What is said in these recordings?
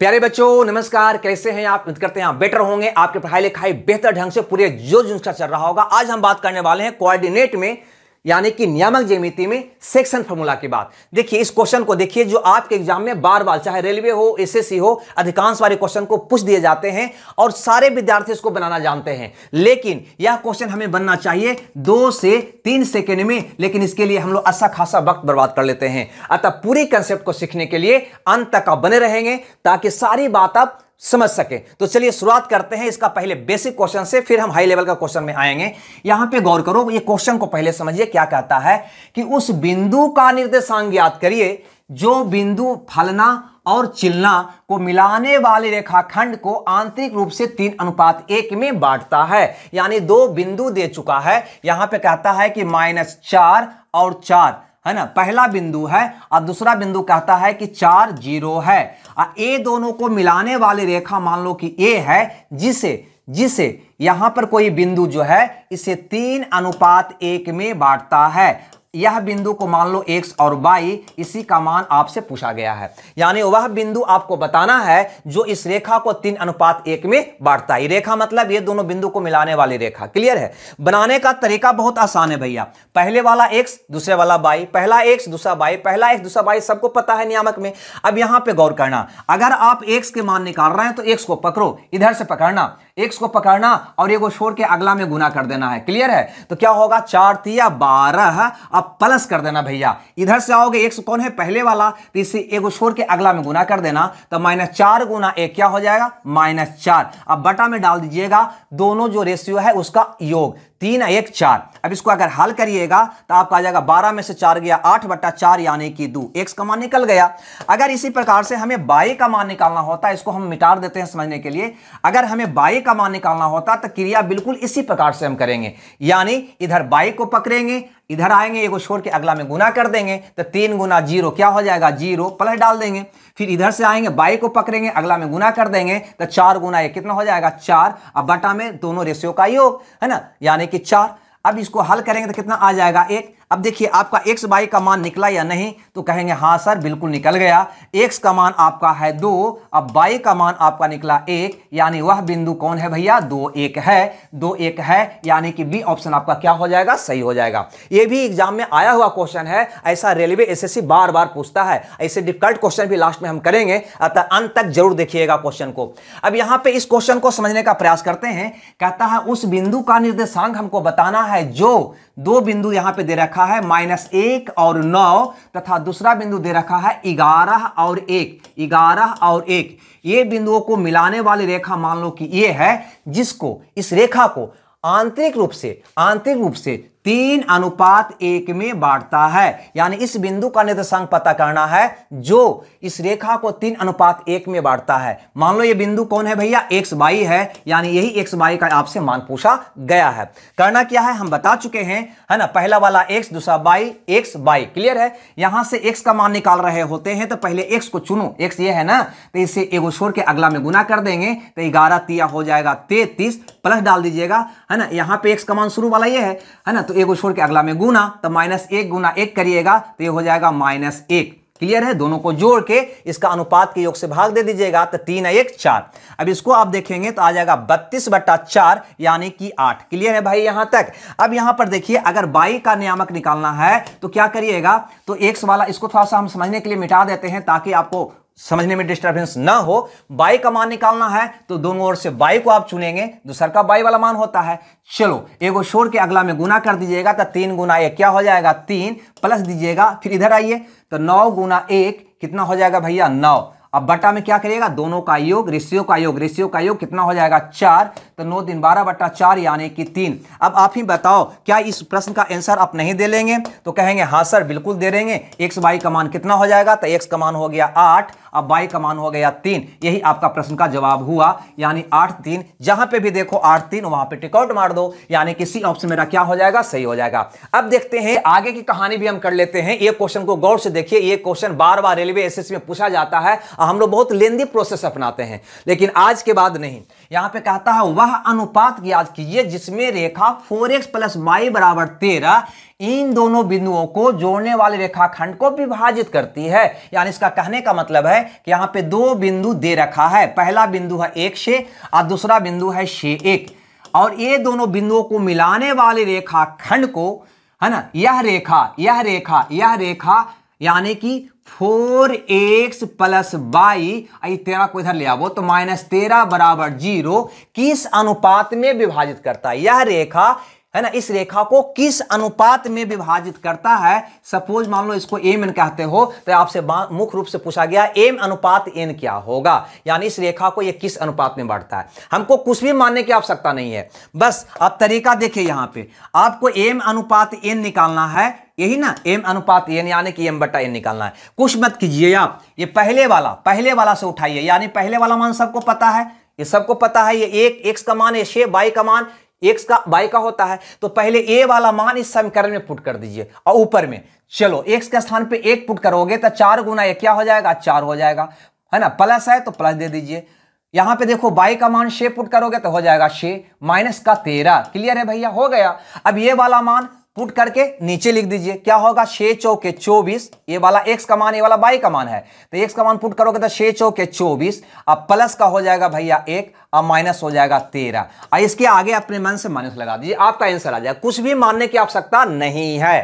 प्यारे बच्चों नमस्कार कैसे हैं आप करते हैं आप बेटर होंगे आपकी पढ़ाई लिखाई बेहतर ढंग से पूरे जो जो चल रहा होगा आज हम बात करने वाले हैं कोऑर्डिनेट में यानी कि नियामक जमिति में सेक्शन फॉर्मूला की बात देखिए इस क्वेश्चन को देखिए जो आपके एग्जाम में बार बार चाहे रेलवे हो एसएससी हो अधिकांश वाले क्वेश्चन को पूछ दिए जाते हैं और सारे विद्यार्थी इसको बनाना जानते हैं लेकिन यह क्वेश्चन हमें बनना चाहिए दो से तीन सेकेंड में लेकिन इसके लिए हम लोग अच्छा खासा वक्त बर्बाद कर लेते हैं अतः पूरी कंसेप्ट को सीखने के लिए अंत तक आप बने रहेंगे ताकि सारी बात आप समझ सके तो चलिए शुरुआत करते हैं इसका पहले बेसिक क्वेश्चन से फिर हम हाई लेवल का क्वेश्चन में आएंगे यहां पे गौर करो ये क्वेश्चन को पहले समझिए क्या कहता है कि उस बिंदु का निर्देशांक याद करिए जो बिंदु फलना और चिलना को मिलाने वाले रेखाखंड को आंतरिक रूप से तीन अनुपात एक में बांटता है यानी दो बिंदु दे चुका है यहां पे कहता है कि माइनस चार और चार है ना पहला बिंदु है और दूसरा बिंदु कहता है कि चार जीरो है और ए दोनों को मिलाने वाली रेखा मान लो कि ए है जिसे जिसे यहां पर कोई बिंदु जो है इसे तीन अनुपात एक में बांटता है यह बिंदु को मान लो एक्स और वाई इसी का मान आपसे पूछा गया है यानी वह बिंदु आपको बताना है जो इस रेखा को तीन अनुपात एक में बांटता है रेखा मतलब ये दोनों बिंदु को मिलाने वाली रेखा क्लियर है बनाने का तरीका बहुत आसान है भैया पहले वाला एक्स दूसरे वाला बाई पहला एक्स दूसरा वाई पहला एक्स दूसरा बाई सबको पता है नियामक में अब यहां पर गौर करना अगर आप एक्स के मान निकाल रहे हैं तो एक्स को पकड़ो इधर से पकड़ना एक्स को पकड़ना और ये छोड़ के अगला में गुना कर देना है क्लियर है तो क्या होगा चार तीया बारह अब प्लस कर देना भैया इधर से आओगे एक कौन है पहले वाला तो इसे एगो छोड़ के अगला में गुना कर देना तो माइनस चार गुना एक क्या हो जाएगा माइनस चार अब बटा में डाल दीजिएगा दोनों जो रेशियो है उसका योग तीन एक चार अब इसको अगर हल करिएगा तो आपका आ जाएगा बारह में से चार गया आठ बट्टा चार यानी कि दो एक्स का मान निकल गया अगर इसी प्रकार से हमें बाई का मान निकालना होता इसको हम मिटार देते हैं समझने के लिए अगर हमें बाई का मान निकालना होता तो क्रिया बिल्कुल इसी प्रकार से हम करेंगे यानी इधर बाई को पकड़ेंगे इधर आएंगे एक छोड़ के अगला में गुना कर देंगे तो तीन गुना जीरो क्या हो जाएगा जीरो प्लस डाल देंगे फिर इधर से आएंगे बाई को पकड़ेंगे अगला में गुना कर देंगे तो चार गुना एक कितना हो जाएगा चार अब बटा में दोनों रेशियो का योग है ना यानी कि चार अब इसको हल करेंगे तो कितना आ जाएगा एक अब देखिए आपका एक्स वाई का मान निकला या नहीं तो कहेंगे हाँ सर बिल्कुल निकल गया एक्स का मान आपका है दो अब वाई का मान आपका निकला एक यानी वह बिंदु कौन है भैया दो एक है दो एक है यानी कि बी ऑप्शन आपका क्या हो जाएगा सही हो जाएगा ये भी एग्जाम में आया हुआ क्वेश्चन है ऐसा रेलवे सी बार बार पूछता है ऐसे डिफिकल्ट क्वेश्चन भी लास्ट में हम करेंगे अतः अंत तक जरूर देखिएगा क्वेश्चन को अब यहाँ पे इस क्वेश्चन को समझने का प्रयास करते हैं कहता है उस बिंदु का निर्देशांक हमको बताना है जो दो बिंदु यहां पे दे रखा है माइनस एक और नौ तथा दूसरा बिंदु दे रखा है ग्यारह और एक ग्यारह और एक ये बिंदुओं को मिलाने वाली रेखा मान लो कि ये है जिसको इस रेखा को आंतरिक रूप से आंतरिक रूप से तीन अनुपात एक में बांटता है यानी इस बिंदु का निर्देशांक पता करना है जो इस रेखा को तीन अनुपात एक में बांटता है मान लो ये बिंदु कौन है भैया एक्स बाई है यानी यही एक्स बाई का आपसे मान पूछा गया है करना क्या है हम बता चुके हैं है ना पहला वाला एक्स दूसरा बाई एक्स बाई क्लियर है यहां से एक्स का मान निकाल रहे होते हैं तो पहले एक्स को चुनो एक्स ये है ना तो इसे एगो छोड़ के अगला में गुना कर देंगे तो ग्यारह तिया हो जाएगा तेतीस प्लस डाल दीजिएगा है ना यहाँ पे एक्स का मान शुरू वाला ये है ना तो तो ए को छोड़ के अगला में गुना तो माइनस एक गुना एक करिएगा तो ये हो जाएगा माइनस एक क्लियर है दोनों को जोड़ के इसका अनुपात के योग से भाग दे दीजिएगा तो तीन एक चार अब इसको आप देखेंगे तो आ जाएगा बत्तीस बट्टा चार यानी कि आठ क्लियर है भाई यहां तक अब यहां पर देखिए अगर बाई का नियामक निकालना है तो क्या करिएगा तो एक वाला इसको थोड़ा सा हम समझने के लिए मिटा देते हैं ताकि आपको समझने में डिस्टर्बेंस ना हो बाई का मान निकालना है तो दोनों ओर से बाई को आप चुनेंगे दूसर तो का बाई वाला मान होता है चलो एगो शोर के अगला में गुना कर दीजिएगा तो तीन गुना एक क्या हो जाएगा तीन प्लस दीजिएगा फिर इधर आइए तो नौ गुना एक कितना हो जाएगा भैया नौ अब बट्टा में क्या करिएगा दोनों का योग रेशियो का योग रेशियो का योग कितना हो जाएगा चार तो नौ दिन बारह बट्टा चार यानी कि तीन अब आप ही बताओ क्या इस प्रश्न का आंसर आप नहीं दे लेंगे तो कहेंगे हाँ सर बिल्कुल दे देंगे एक्स बाई कमान कितना हो जाएगा तो एक्स कमान हो गया आठ अब बाई कमान हो गया तीन यही आपका प्रश्न का जवाब हुआ यानी आठ तीन जहां पे भी देखो आठ तीन वहां पर टिकआउट मार दो यानी कि सी ऑप्शन मेरा क्या हो जाएगा सही हो जाएगा अब देखते हैं आगे की कहानी भी हम कर लेते हैं ये क्वेश्चन को गौर से देखिए ये क्वेश्चन बार बार रेलवे एस में पूछा जाता है हम लोग बहुत लेंदी प्रोसेस अपनाते हैं लेकिन आज के बाद नहीं यहाँ पे कहता है वह अनुपात ज्ञात कीजिए जिसमें रेखा फोर एक्स प्लस वाई बराबर तेरह इन दोनों बिंदुओं को जोड़ने वाले रेखाखंड को विभाजित करती है यानी इसका कहने का मतलब है कि यहाँ पे दो बिंदु दे रखा है पहला बिंदु है एक शे और दूसरा बिंदु है शे एक और ये दोनों बिंदुओं को मिलाने वाले रेखाखंड को है ना यह रेखा यह रेखा यह रेखा यानी कि फोर एक्स प्लस बाई आई तेरा को इधर ले आओ तो माइनस तेरह बराबर जीरो किस अनुपात में विभाजित करता है यह रेखा है ना इस रेखा को किस अनुपात में विभाजित करता है सपोज मान लो इसको एम एन कहते हो तो आपसे मुख्य रूप से पूछा गया एम अनुपात एन क्या होगा यानी इस रेखा को ये किस अनुपात में बढ़ता है हमको कुछ भी मानने की आवश्यकता नहीं है बस आप तरीका देखिए यहां पे आपको एम अनुपात एन निकालना है यही ना एम अनुपात एन यानी कि एम बटा एन निकालना है कुछ मत कीजिए आप ये पहले वाला पहले वाला से उठाइए यानी पहले वाला मान सबको पता है ये सबको पता है ये एक एक्स का मान है छः बाई का मान एक्स का बाई का होता है तो पहले ए वाला मान इस समीकरण में पुट कर दीजिए और ऊपर में चलो एक्स के स्थान पर एक पुट करोगे तो चार गुना ये क्या हो जाएगा चार हो जाएगा है ना प्लस है तो प्लस दे दीजिए यहां पे देखो बाई का मान छः पुट करोगे तो हो जाएगा छः माइनस का तेरह क्लियर है भैया हो गया अब ये वाला मान पुट करके नीचे लिख दीजिए क्या होगा छे चौके चौबीस ये वाला एक्स का मान ये वाला बाई का मान है तो एक्स का मान पुट करोगे तो छे चौके चौबीस अब प्लस का हो जाएगा भैया एक अब माइनस हो जाएगा तेरह और इसके आगे अपने मन से माइनस लगा दीजिए आपका आंसर आ जाएगा कुछ भी मानने की आवश्यकता नहीं है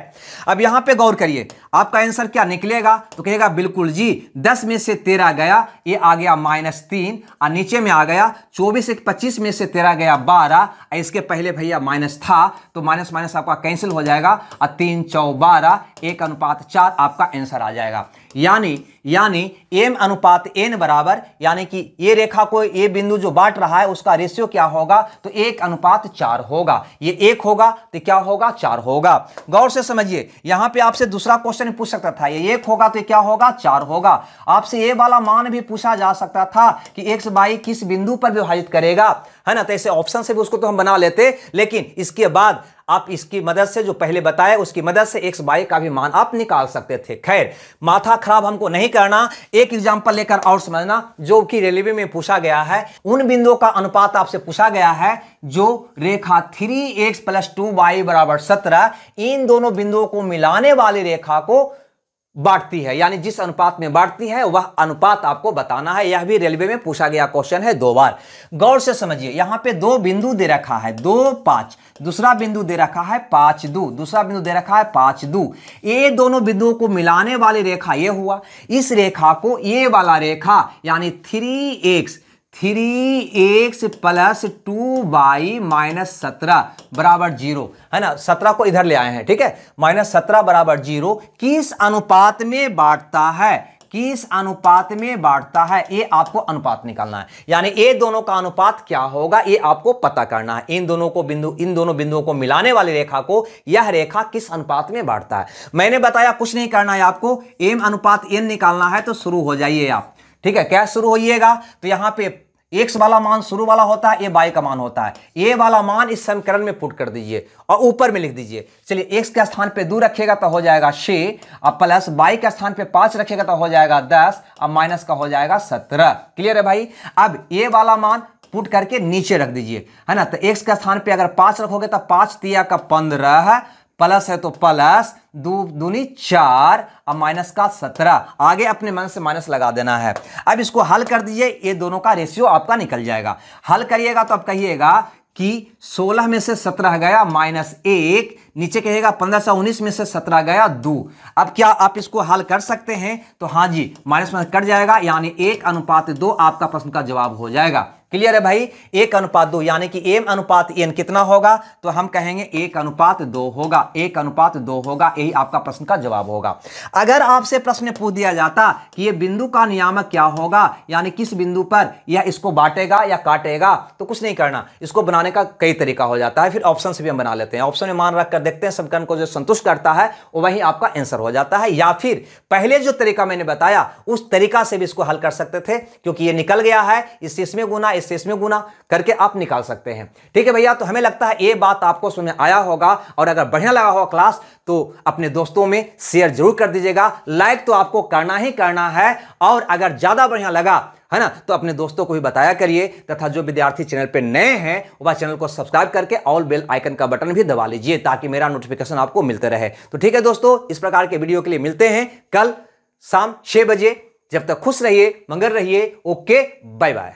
अब यहां पे गौर करिए आपका आंसर क्या निकलेगा तो कहेगा बिल्कुल जी दस में से तेरह गया ये आ गया माइनस तीन और नीचे में आ गया चौबीस एक पच्चीस में से तेरह गया बारह इसके पहले भैया माइनस था तो माइनस माइनस आपका कैंसिल हो जाएगा और तीन चौ बारह एक अनुपात चार आपका आंसर आ जाएगा यानी यानी एम अनुपात एन बराबर यानी कि ये रेखा को ये बिंदु जो बांट रहा है उसका रेशियो क्या होगा तो एक अनुपात चार होगा ये एक होगा तो क्या होगा चार होगा गौर से समझिए यहाँ पे आपसे दूसरा क्वेश्चन पूछ सकता था ये एक होगा तो क्या होगा चार होगा आपसे ये वाला मान भी पूछा जा सकता था कि एक्स बाई किस बिंदु पर विभाजित करेगा है ना तो ऐसे ऑप्शन से भी उसको तो हम बना लेते लेकिन इसके बाद आप इसकी मदद से जो पहले बताया उसकी मदद से एक्स बाई का भी मान आप निकाल सकते थे खैर माथा खराब हमको नहीं करना एक एग्जाम्पल लेकर और समझना जो कि रेलवे में पूछा गया है उन बिंदुओं का अनुपात आपसे पूछा गया है जो रेखा three X plus two Y बराबर सत्रह इन दोनों बिंदुओं को मिलाने वाली रेखा को बांटती है यानी जिस अनुपात में बांटती है वह अनुपात आपको बताना है यह भी रेलवे में पूछा गया क्वेश्चन है दो बार गौर से समझिए यहाँ पे दो बिंदु दे रखा है दो पाँच दूसरा बिंदु दे रखा है पाँच दो दूसरा बिंदु दे रखा है पाँच दो ये दोनों बिंदुओं को मिलाने वाली रेखा ये हुआ इस रेखा को ये वाला रेखा यानी three X three X plus two Y minus सत्रह बराबर जीरो है ना सत्रह को इधर ले आए हैं ठीक है माइनस सत्रह बराबर जीरो किस अनुपात में बांटता है किस अनुपात में बांटता है ये आपको अनुपात निकालना है यानी ये दोनों का अनुपात क्या होगा ये आपको पता करना है इन दोनों को बिंदु इन दोनों बिंदुओं को मिलाने वाली रेखा को यह रेखा किस अनुपात में बांटता है मैंने बताया कुछ नहीं करना है आपको एम अनुपात एन निकालना है तो शुरू हो जाइए आप ठीक है क्या शुरू होइएगा तो यहाँ पे एक्स वाला मान शुरू वाला होता है ए बाई का मान होता है ए वाला मान इस समीकरण में पुट कर दीजिए और ऊपर में लिख दीजिए चलिए एक्स के स्थान पे दो रखेगा तो हो जाएगा छ और प्लस बाई के स्थान पे पांच रखेगा तो हो जाएगा दस और माइनस का हो जाएगा सत्रह क्लियर है भाई अब ए वाला मान पुट करके नीचे रख दीजिए है ना तो एक्स के स्थान पर अगर पांच रखोगे तो पांच तिया का पंद्रह प्लस है तो प्लस दू दूनी चार और माइनस का सत्रह आगे अपने मन से माइनस लगा देना है अब इसको हल कर दीजिए ये दोनों का रेशियो आपका निकल जाएगा हल करिएगा तो आप कहिएगा कि 16 में से 17 गया माइनस एक नीचे कहेगा 15 से 19 में से 17 गया दो अब क्या आप इसको हल कर सकते हैं तो हाँ जी माइनस माइनस कट जाएगा यानी एक अनुपात दो आपका प्रश्न का जवाब हो जाएगा क्लियर है भाई एक अनुपात दो यानी कि एम अनुपात एन कितना होगा तो हम कहेंगे एक अनुपात दो होगा एक अनुपात दो होगा यही आपका प्रश्न का जवाब होगा अगर आपसे प्रश्न पूछ दिया जाता कि ये बिंदु का नियामक क्या होगा यानी किस बिंदु पर यह इसको बांटेगा या काटेगा तो कुछ नहीं करना इसको बनाने का कई तरीका हो जाता है फिर ऑप्शन भी हम बना लेते हैं ऑप्शन में मान रख कर देखते हैं सबकर्म को जो संतुष्ट करता है वही आपका आंसर हो जाता है या फिर पहले जो तरीका मैंने बताया उस तरीका से भी इसको हल कर सकते थे क्योंकि ये निकल गया है इससे इसमें गुना इससे इसमें गुना करके आप निकाल सकते हैं ठीक है भैया तो हमें लगता है ये बात आपको समझ आया होगा और अगर बढ़िया लगा होगा क्लास तो अपने दोस्तों में शेयर जरूर कर दीजिएगा लाइक तो आपको करना ही करना है और अगर ज़्यादा बढ़िया लगा है ना तो अपने दोस्तों को भी बताया करिए तथा जो विद्यार्थी चैनल पर नए हैं वह चैनल को सब्सक्राइब करके ऑल बेल आइकन का बटन भी दबा लीजिए ताकि मेरा नोटिफिकेशन आपको मिलते रहे तो ठीक है दोस्तों इस प्रकार के वीडियो के लिए मिलते हैं कल शाम छः बजे जब तक खुश रहिए मंगल रहिए ओके बाय बाय